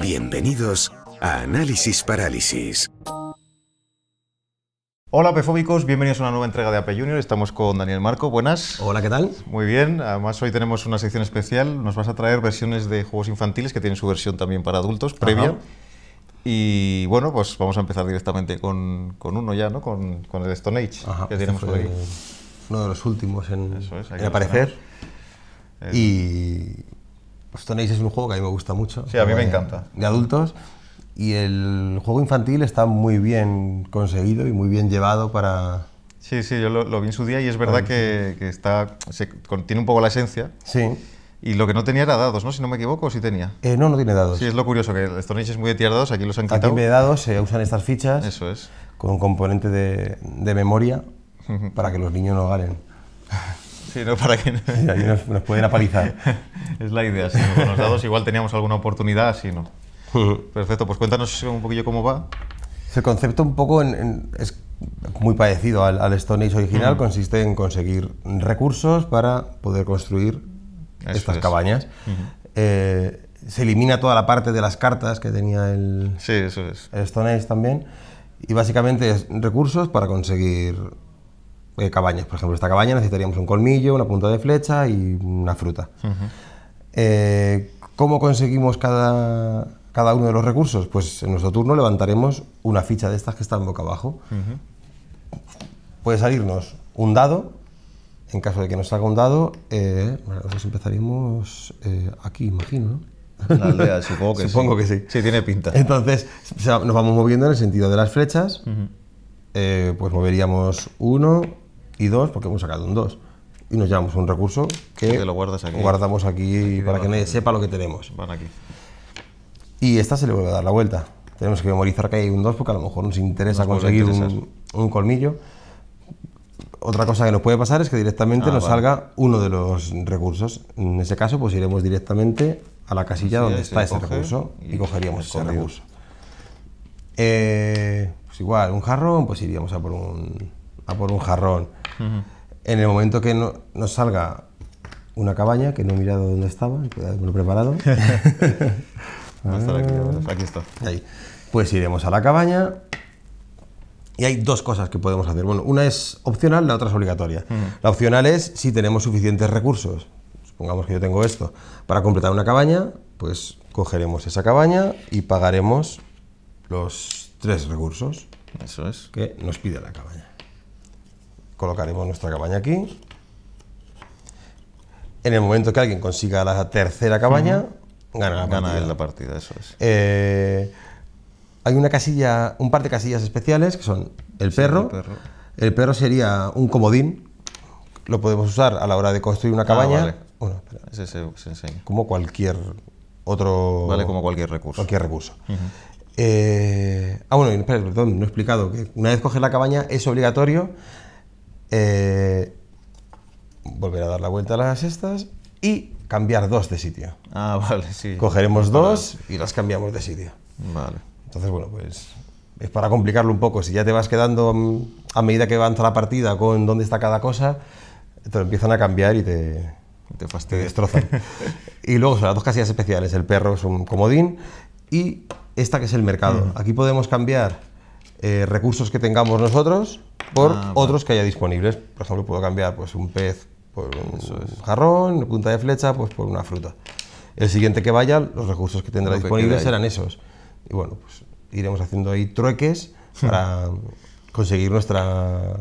Bienvenidos a Análisis Parálisis. Hola pefóbicos, bienvenidos a una nueva entrega de Ape Junior. Estamos con Daniel Marco, buenas. Hola, ¿qué tal? Muy bien, además hoy tenemos una sección especial. Nos vas a traer versiones de juegos infantiles que tienen su versión también para adultos previa. Y bueno, pues vamos a empezar directamente con, uno ya, ¿no? Con, con el Stone Age, que tenemos Uno de los últimos en, aparecer. Y Stone pues Age es un juego que a mí me gusta mucho. Sí, a mí me encanta. De adultos. Y el juego infantil está muy bien conseguido y muy bien llevado para... Sí, sí, yo lo, vi en su día y es verdad que, que, está, se, un poco la esencia. Sí. Y lo que no tenía era dados, ¿no? Si no me equivoco, sí tenía. Eh, no, no tiene dados. Sí, es lo curioso, que Stone Age es muy de tirar dados, aquí los han quitado. Aquí de dados se usan estas fichas. Eso es. Con componente de, de memoria para que los niños no ganen. Sí, para que... ahí nos, pueden apalizar. es la idea, si con los dados igual teníamos alguna oportunidad, si no. Perfecto, pues cuéntanos un poquillo cómo va. El concepto un poco es muy parecido al, Stone Age original, consiste en conseguir recursos para poder construir estas cabañas. Eh, se elimina toda la parte de las cartas que tenía el, el Stone Age también. Y básicamente es recursos para conseguir eh, cabañas. Por ejemplo, esta cabaña necesitaríamos un colmillo, una punta de flecha y una fruta. Eh, ¿Cómo conseguimos cada, uno de los recursos? Pues en nuestro turno levantaremos una ficha de estas que están boca abajo. Puede salirnos un dado. En caso de que nos salga un dado, eh, pues empezaremos aquí, imagino. supongo que sí. sí. tiene pinta. Entonces, nos vamos moviendo en el sentido de las flechas. pues moveríamos uno, y dos, porque hemos sacado un 2. Y nos llevamos un recurso que, lo guardamos aquí, para que nadie sepa lo que tenemos. Van aquí. Y esta se le vuelve a dar la vuelta. Tenemos que memorizar que hay un 2 porque a lo mejor nos interesa conseguir un, colmillo. Otra cosa que nos puede pasar es que directamente ah, nos salga uno de los recursos. En ese caso, pues iremos directamente a la casilla donde está ese recurso y, cogeríamos ese recurso. Eh, pues igual, un jarrón, pues iríamos a por un, a por un jarrón en el momento que nos salga una cabaña, que no he mirado dónde estaba, lo he preparado. aquí, está. Pues iremos a la cabaña y hay dos cosas que podemos hacer. Bueno, una es opcional, la otra es obligatoria. La opcional es si tenemos suficientes recursos. Supongamos que yo tengo esto. Para completar una cabaña, pues cogeremos esa cabaña y pagaremos los tres recursos. Eso es. Que nos pide la cabaña colocaremos nuestra cabaña aquí. En el momento que alguien consiga la tercera cabaña, gana la partida. eso eh, hay una casilla, un par de casillas especiales que son el, perro. el perro. sería un comodín. Lo podemos usar a la hora de construir una ah, cabaña. Como cualquier otro. Vale, como cualquier recurso. Cualquier recurso. Eh, ah, bueno, perdón, no he explicado que una vez coges la cabaña es obligatorio eh, volver a dar la vuelta a las estas y cambiar dos de sitio. Ah, vale, sí. Cogeremos dos y las cambiamos de sitio. Vale. Entonces, bueno, pues es para complicarlo un poco. Si ya te vas quedando mm, a medida que avanza la partida con dónde está cada cosa, te empiezan a cambiar y te, te, destrozan. y luego son las dos casillas especiales. El perro es un comodín y esta que es el mercado. Mm. Aquí podemos cambiar eh, recursos que tengamos nosotros por ah, otros que haya disponibles. Por ejemplo, puedo cambiar pues, un pez por un jarrón, punta de flecha pues, por una fruta. El siguiente que vaya, los recursos que tendrá disponibles serán esos. Y bueno, pues iremos haciendo ahí trueques hmm. para conseguir nuestra,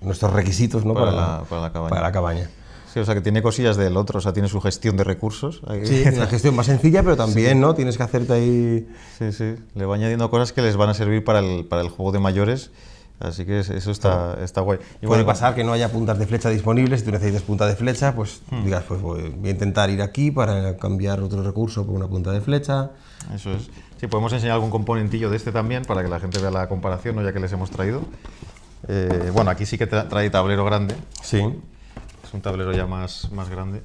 nuestros requisitos ¿no? para, la, cabaña. Sí, o sea, que tiene cosillas del otro, o sea, tiene su gestión de recursos. Ahí. Sí, una gestión más sencilla, pero también, ¿no? Tienes que hacerte ahí... Sí, sí, le va añadiendo cosas que les van a servir para el, para el juego de mayores Así que eso está, está guay. Y Puede pasar que no haya puntas de flecha disponibles. Si tú necesitas punta de flecha, pues hmm. digas, pues voy, a intentar ir aquí para cambiar otro recurso por una punta de flecha. Eso es. Sí, podemos enseñar algún componentillo de este también para que la gente vea la comparación, ¿no? ya que les hemos traído. Eh, bueno, aquí sí que trae tablero grande. Sí. Es un tablero ya más, más grande.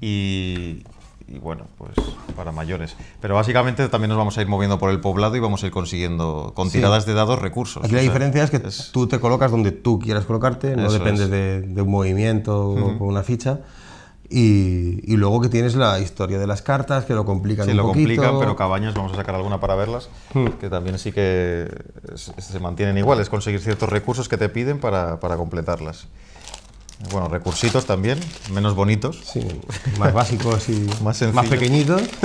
Y, y bueno, pues para mayores. Pero básicamente también nos vamos a ir moviendo por el poblado y vamos a ir consiguiendo con tiradas de dados recursos. Aquí la diferencia es que tú te colocas donde tú quieras colocarte, no depende de, un movimiento o una ficha. Y, y, luego que tienes la historia de las cartas, que lo complican sí, lo complican, pero cabañas, vamos a sacar alguna para verlas, hmm. que también sí que se mantienen iguales, conseguir ciertos recursos que te piden para, para completarlas. Bueno, recursitos también, menos bonitos. Sí, más básicos y más, más pequeñitos.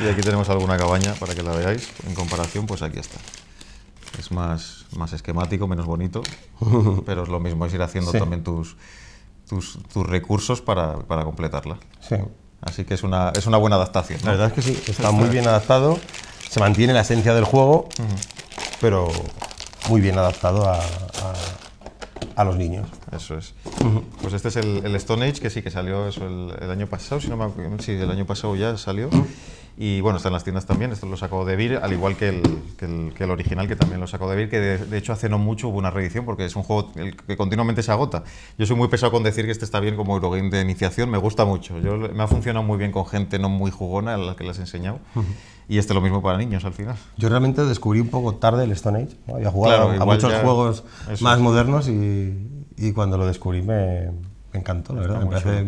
y aquí tenemos alguna cabaña para que la veáis. En comparación, pues aquí está. Es más, más esquemático, menos bonito, pero es lo mismo, es ir haciendo también tus, tus, recursos para, completarla. Así que es una, es una buena adaptación. La verdad es que sí, está muy bien adaptado, se mantiene la esencia del juego, pero muy bien adaptado a a los niños. Eso es. Pues este es el, Stone Age, que sí que salió eso el, año pasado, si no me acuerdo, sí, el año pasado ya salió. Y bueno, está en las tiendas también, esto lo sacó de Vir, al igual que el, que el, original, que también lo sacó de Vir, que de, hecho hace no mucho hubo una reedición, porque es un juego que continuamente se agota. Yo soy muy pesado con decir que este está bien como Eurogame de iniciación, me gusta mucho. Yo, me ha funcionado muy bien con gente no muy jugona a la que les he enseñado. Y este lo mismo para niños al final. Yo realmente descubrí un poco tarde el Stone Age. Había jugado a, muchos juegos más modernos y, cuando lo descubrí me, encantó, la verdad. Me parece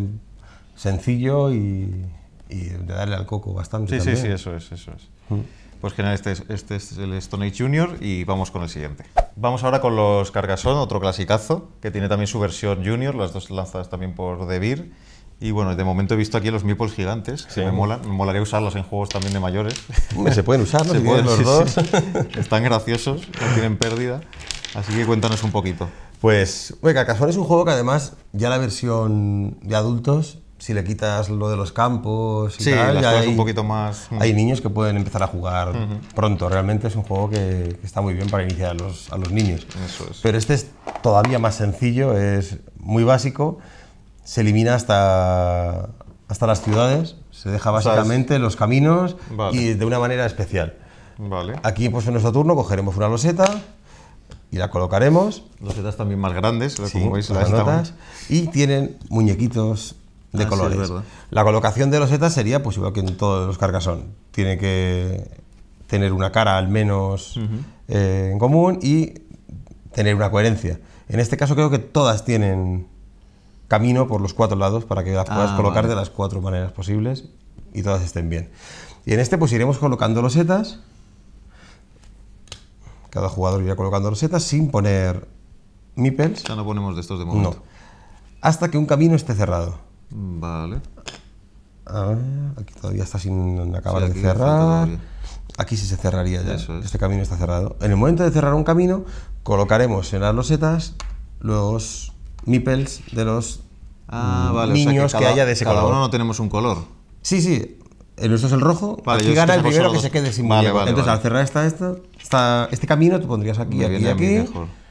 sencillo y, y de darle al coco bastante. Sí, también. sí, sí, eso es, eso es. Mm. Pues genial, este es, este el Stone Age Junior y vamos con el siguiente. Vamos ahora con los Cargason, otro clasicazo, que tiene también su versión Junior, las dos lanzadas también por Devir Y bueno, de momento he visto aquí los meeples gigantes, que me molan. Me molaría usarlos en juegos también de mayores. Se pueden usar, ¿no? Se pueden los dos. Están graciosos, no tienen pérdida. Así que cuéntanos un poquito. Pues, Carcassonne es un juego que además ya la versión de adultos si le quitas lo de los campos y tal, hay, un poquito más. Mm. Hay niños que pueden empezar a jugar pronto. Realmente es un juego que, está muy bien para iniciar a los, niños. Eso es. Pero este es todavía más sencillo, es muy básico. Se elimina hasta, hasta las ciudades, se deja básicamente los caminos y de una manera especial. Vale. Aquí pues, en nuestro turno cogeremos una loseta y la colocaremos. Losetas también más grandes, como veis las notas. Y tienen muñequitos de colores. la colocación de los sería pues igual que en todos los cargasón. Tiene que tener una cara al menos eh, en común y tener una coherencia. En este caso creo que todas tienen camino por los cuatro lados para que las ah, puedas colocar de las cuatro maneras posibles y todas estén bien. Y en este pues iremos colocando los Cada jugador irá colocando los sin poner meeples. Ya no ponemos de estos de momento. Hasta que un camino esté cerrado. Vale. aquí todavía está sin acabar de cerrar. Aquí sí se cerraría ya. Este camino está cerrado. En el momento de cerrar un camino, colocaremos en las losetas los nipples de los ah, niños que, haya de ese color. uno no tenemos un color. Sí, sí. El nuestro es el rojo. Vale, aquí gana el primero que se quede sin vale, Entonces, al cerrar esta, esta, este camino, tú pondrías aquí, y aquí, aquí.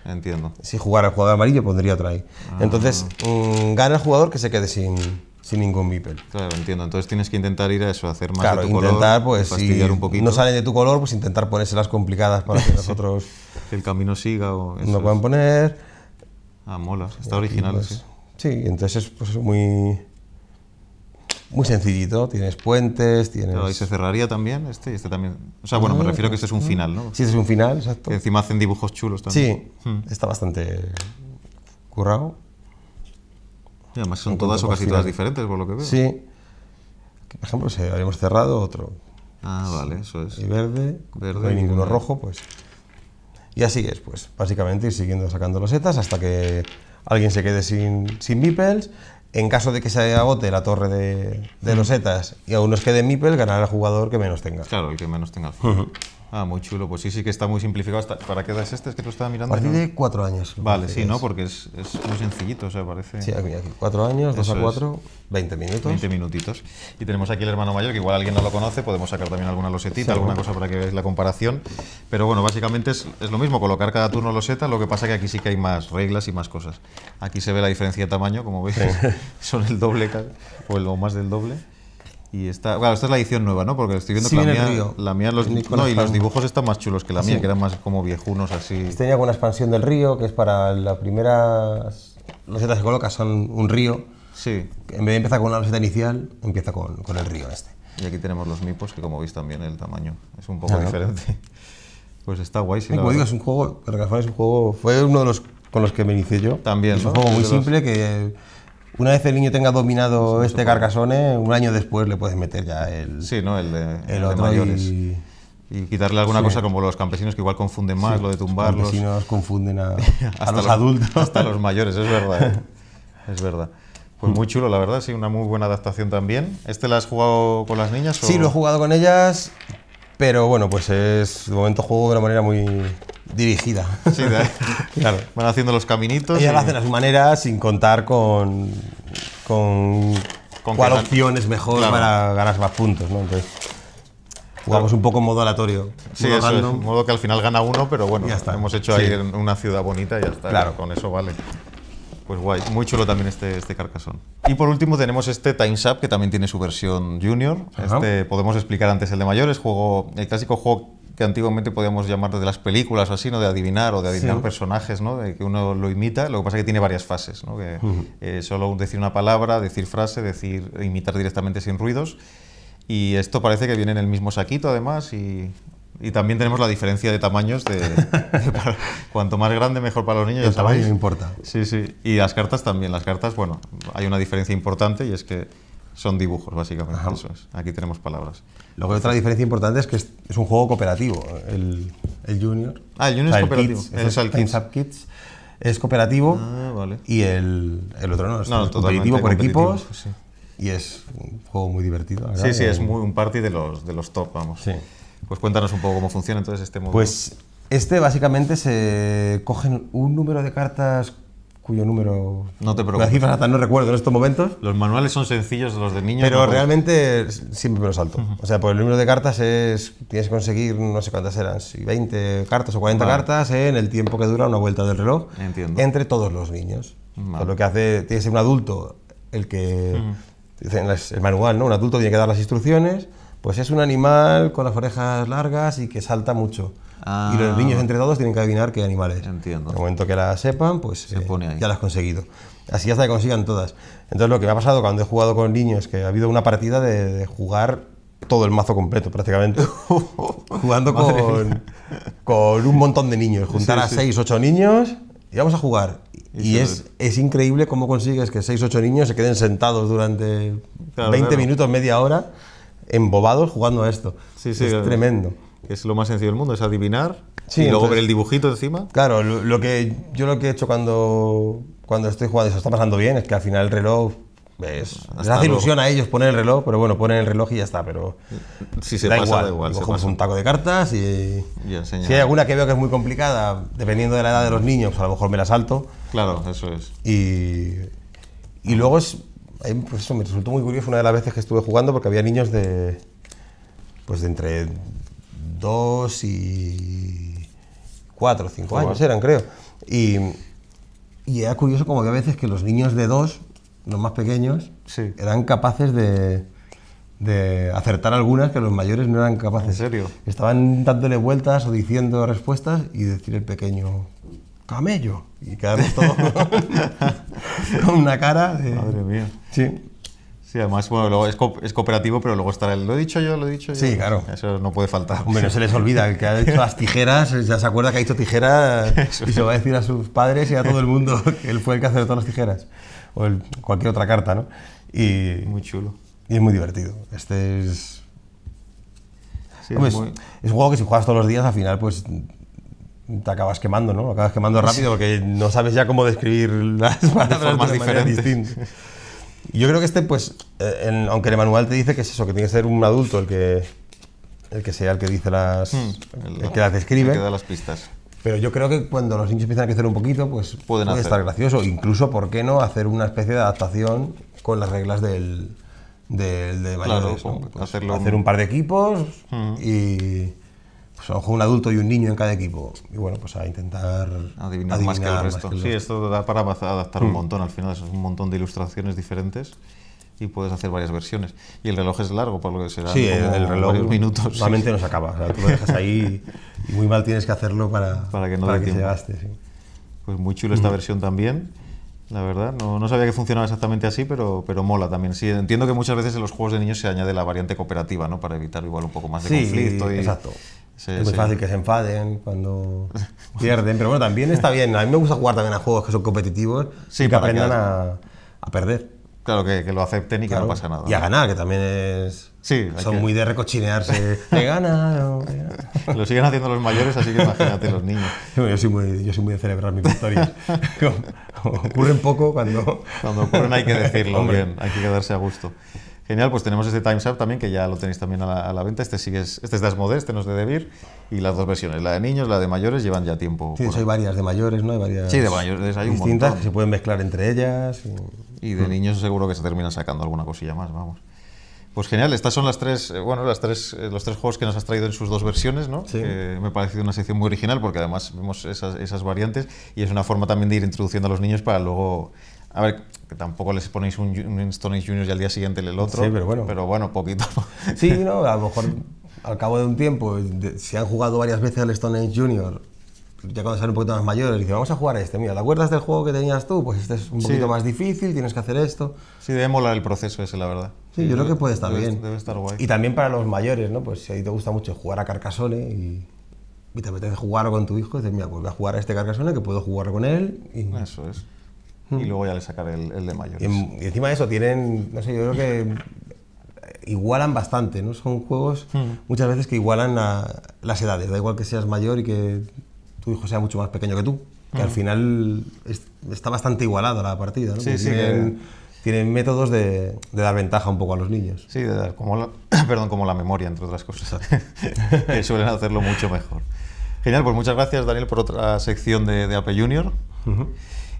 Entiendo. Si jugara el jugador amarillo, pondría otra ahí. Ah. Entonces, mm, gana el jugador que se quede sin, sin ningún beeple. Claro, entiendo. Entonces tienes que intentar ir a eso, hacer más intentar, pues, un poquito. no salen de tu color, pues intentar ponérselas complicadas para que nosotros... que el camino siga o... no puedan poner... Ah, mola. Está original, pues, sí. entonces pues, es muy muy sencillito, tienes puentes, tienes... ¿Y se cerraría también este? y este también? O sea, bueno, me mm. refiero que este es un final, ¿no? Sí, este es un final, exacto. Encima hacen dibujos chulos también. Sí, mm. está bastante currado. Y además son todas o casi todas diferentes, por lo que veo. Sí. Por ejemplo, si habíamos cerrado otro. Ah, vale, eso es. Y verde, verde no hay ninguno rojo, pues... Y así es, pues, básicamente ir siguiendo sacando losetas setas hasta que alguien se quede sin, sin meeples en caso de que se agote la torre de, mm. los losetas y aún nos quede Mipel, ganará el jugador que menos tenga. Claro, el que menos tenga. Ah, muy chulo. Pues sí, sí que está muy simplificado. ¿Para qué edad este? Es que tú estabas mirando. A partir de cuatro años. Vale, sí, ¿no? Porque es, muy sencillito, o sea, parece. Sí, aquí, aquí. cuatro años, dos a cuatro, veinte minutos. Veinte minutitos. Y tenemos aquí el hermano mayor, que igual alguien no lo conoce, podemos sacar también alguna losetita, alguna cosa para que veáis la comparación. Pero bueno, básicamente es, lo mismo, colocar cada turno loseta, lo que pasa que aquí sí que hay más reglas y más cosas. Aquí se ve la diferencia de tamaño, como veis, son el doble o lo o más del doble. Y está, esta es la edición nueva, ¿no? Porque estoy viendo que la mía, la mía los, y los dibujos están más chulos que la mía, que eran más como viejunos así. Este tenía una expansión del río, que es para la primera losetas que colocas son un río. Sí. En vez de empezar con la loseta inicial, empieza con, con, el río este. Y aquí tenemos los mipos, que como veis también el tamaño es un poco diferente. Pues está guay. Sí, como digo, es un juego, es un juego, fue uno de los con los que me inicié yo. También. Es un juego muy simple que una vez el niño tenga dominado este carcasone, un año después le puedes meter ya el. Sí, ¿no? El de, mayores. Y... quitarle alguna cosa como los campesinos que igual confunden más lo de tumbarlos. Los campesinos confunden a, los, adultos. Hasta los mayores, es verdad. ¿eh? Es verdad. Pues muy chulo, la verdad, sí, una muy buena adaptación también. ¿Este la has jugado con las niñas? Sí, lo he jugado con ellas, pero bueno, pues es de momento juego de una manera muy, dirigida. Sí, claro. Van haciendo los caminitos. y... lo hacen a su manera sin contar con, con, cuál opción es mejor para ganar más puntos. Entonces, jugamos un poco en modo aleatorio. Sí, modo modo que al final gana uno, pero bueno, hemos hecho ahí una ciudad bonita y ya está. Claro. Con eso vale. Pues guay, muy chulo también este, este carcasón. Y por último tenemos este Time Up, que también tiene su versión junior. Este podemos explicar antes el de mayores, juego, el clásico juego que antiguamente podíamos llamar de las películas o así, ¿no? de adivinar o de adivinar personajes, ¿no? de que uno lo imita, lo que pasa es que tiene varias fases, ¿no? que, eh, solo decir una palabra, decir frase, decir, imitar directamente sin ruidos, y esto parece que viene en el mismo saquito además, y, también tenemos la diferencia de tamaños, de, cuanto más grande mejor para los niños. El tamaño no importa. Sí, sí, y las cartas también, las cartas, bueno, hay una diferencia importante y es que son dibujos, básicamente. Aquí tenemos palabras. Luego otra diferencia importante es que es, un juego cooperativo. El, Junior. Ah, el Junior es cooperativo. es, el Kids. Up Kids es cooperativo. Ah, vale. Y el, el, otro no, es, no, por equipos. Y es un juego muy divertido. Sí, sí, es muy, un party de los, de los top, vamos. Pues cuéntanos un poco cómo funciona entonces este modo. Pues este básicamente se cogen un número de cartas cuyo número... No te preocupes. Las cifras no recuerdo en estos momentos. Los manuales son sencillos, los de niños. Pero realmente siempre me lo salto. O sea, por el número de cartas es... Tienes que conseguir, no sé cuántas eran, si 20 cartas o 40 cartas en el tiempo que dura una vuelta del reloj. Entiendo. Entre todos los niños. lo que hace... tienes un adulto el que... El manual, ¿no? Un adulto tiene que dar las instrucciones. Pues es un animal con las orejas largas y que salta mucho. Y los ah, niños entre todos tienen que adivinar qué animal es. Entiendo. En el momento que la sepan, pues eh, ya la has conseguido. Así hasta que consigan todas. Entonces lo que me ha pasado cuando he jugado con niños, Es que ha habido una partida de, jugar todo el mazo completo prácticamente. Jugando con, con, un montón de niños. Juntar a 6, 8 niños y vamos a jugar. Y, es, es, increíble cómo consigues que 6, 8 niños se queden sentados durante 20 minutos, media hora, embobados jugando a esto. es tremendo que es lo más sencillo del mundo, es adivinar y luego ver el dibujito encima. Claro, lo, que yo lo que he hecho cuando, cuando estoy jugando, eso está pasando bien, es que al final el reloj es, ah, les hace ilusión a ellos poner el reloj, pero bueno, ponen el reloj y ya está, pero si se da pasa, igual. Da igual un taco de cartas y, si hay alguna que veo que es muy complicada, dependiendo de la edad de los niños, a lo mejor me la salto. Claro, eso es. Y, y luego es, pues eso me resultó muy curioso una de las veces que estuve jugando porque había niños de pues de entre dos y cuatro o cinco años eran, creo. Y, era curioso como que a veces que los niños de dos, los más pequeños, eran capaces de, de, acertar algunas que los mayores no eran capaces. ¿En serio? Estaban dándole vueltas o diciendo respuestas y decir el pequeño, camello. Y quedamos todos con una cara de... Madre mía. Sí. Sí, además, es, cooperativo, pero luego estará el. Lo he dicho yo, lo he dicho yo. Sí, claro. Eso no puede faltar. Hombre, no se les olvida. El que ha hecho las tijeras, ya se acuerda que ha hecho tijeras y se va a decir a sus padres y a todo el mundo que él fue el que hecho todas las tijeras. O cualquier otra carta, ¿no? Y, muy chulo. Y es muy divertido. Este es. es, un juego que si juegas todos los días, al final, pues te acabas quemando, ¿no? Lo acabas quemando rápido porque no sabes ya cómo describir las palabras formas diferentes. Yo creo que este, pues, eh, aunque el manual te dice que es eso, que tiene que ser un adulto el que, el que sea el que dice las. Hmm. el, que las describe. El que da las pistas. Pero yo creo que cuando los niños empiezan a crecer un poquito, pues Pueden puede estar gracioso. Incluso, ¿por qué no hacer una especie de adaptación con las reglas del, del de Claro, pues hacer un par de equipos hmm. y sea, juego un adulto y un niño en cada equipo. Y bueno, pues a intentar adivinar, más que el resto. sí, esto da para adaptar un hmm. montón. Al final, es un montón de ilustraciones diferentes y puedes hacer varias versiones. Y el reloj es largo, por lo que será. Sí, el reloj minutos. Normalmente no se acaba. O sea, tú lo dejas ahí y muy mal tienes que hacerlo para, para que, no te Pues muy chulo esta hmm. versión también. La verdad, no, sabía que funcionaba exactamente así, pero, pero mola también. Sí, entiendo que muchas veces en los juegos de niños se añade la variante cooperativa, ¿no? Para evitar igual un poco más de conflicto. Y, exacto es muy fácil que se enfaden cuando pierden, pero bueno, también está bien. A mí me gusta jugar también a juegos que son competitivos y que aprendan A, a, perder. Claro, que, que lo acepten y que no pasa nada. Y a ganar, que también es. Sí, son muy de recochinearse. te gana. Lo siguen haciendo los mayores, así que imagínate los niños. Yo soy muy, yo soy muy de celebrar mis victorias. ocurren poco cuando. Cuando ocurren hay que decirlo, bien, hay que quedarse a gusto. Genial, pues tenemos este Times Up también, que ya lo tenéis también a la, venta. Este sigue, es, este es de este no es de Debir. Y las dos versiones, la de niños, la de mayores, llevan ya tiempo. Sí, hay varias de mayores, ¿no? Hay varias sí, de mayores hay distintas que se pueden mezclar entre ellas. Y, de niños seguro que se termina sacando alguna cosilla más, vamos. Pues genial, estas son las tres, eh, bueno, las tres, eh, los tres juegos que nos has traído en sus dos versiones, ¿no? me ha parecido una sección muy original porque además vemos esas, esas, variantes y es una forma también de ir introduciendo a los niños para luego a ver, que tampoco les ponéis un, Stone Age Juniors y al día siguiente el otro. Sí, pero bueno. Pero bueno, poquito. Sí, no, a lo mejor al cabo de un tiempo, si han jugado varias veces al Stone Age Junior, ya cuando sean un poquito más mayores, dicen, vamos a jugar a este, mira, ¿te acuerdas del juego que tenías tú? Pues este es un poquito más difícil, tienes que hacer esto. Sí, debe molar el proceso ese, la verdad. Sí, yo creo que puede estar bien. Debe estar guay. Y también para los mayores, ¿no? Pues si a ti te gusta mucho jugar a Carcassonne y, y te apetece jugar con tu hijo, dices, mira, pues voy a jugar a este Carcassonne que puedo jugar con él. Y... Eso es. Mm. y luego ya le sacaré el, de mayores. Em, y, encima de eso, tienen, no sé, yo creo que igualan bastante, ¿no? Son juegos mm. muchas veces que igualan a las edades, da igual que seas mayor y que tu hijo sea mucho más pequeño que tú, que al mm. final está bastante igualada la partida, ¿no? Sí, tienen, tienen, métodos de, dar ventaja un poco a los niños. Sí, de dar, como perdón, como la memoria, entre otras cosas, que suelen hacerlo mucho mejor. Genial, pues muchas gracias Daniel por otra sección de, de Junior.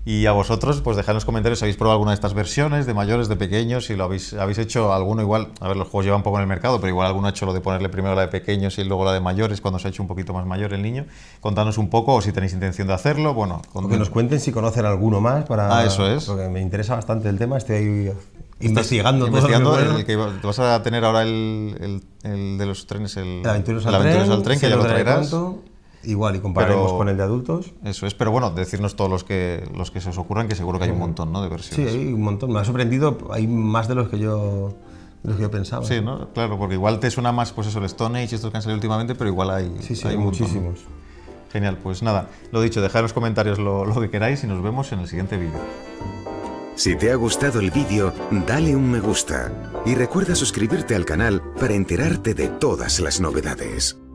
Y a vosotros, pues dejad en los comentarios si habéis probado alguna de estas versiones, de mayores, de pequeños, si lo habéis, habéis hecho alguno igual. A ver, los juegos llevan poco en el mercado, pero igual alguno ha hecho lo de ponerle primero la de pequeños y luego la de mayores cuando se ha hecho un poquito más mayor el niño. Contanos un poco o si tenéis intención de hacerlo. Bueno, con... que nos cuenten si conocen alguno más para. Ah, eso es. Porque me interesa bastante el tema. Estoy ahí investigando, investigando todo el, que vas a tener ahora el, de los trenes, el, el al, tren, que ya lo traerás. Igual, y compararemos con el de adultos. Eso es, pero bueno, decirnos todos los que, los que se os ocurran, que seguro que hay un montón ¿no? de versiones. Sí, hay un montón. Me ha sorprendido, hay más de los que yo, los que yo pensaba. Sí, ¿no? claro, porque igual te suena más pues eso, el Stone Age, estos que han salido últimamente, pero igual hay, sí, sí, hay, muchísimos. Genial, pues nada, lo dicho, dejad en los comentarios lo, lo que queráis y nos vemos en el siguiente vídeo. Si te ha gustado el vídeo, dale un me gusta y recuerda suscribirte al canal para enterarte de todas las novedades.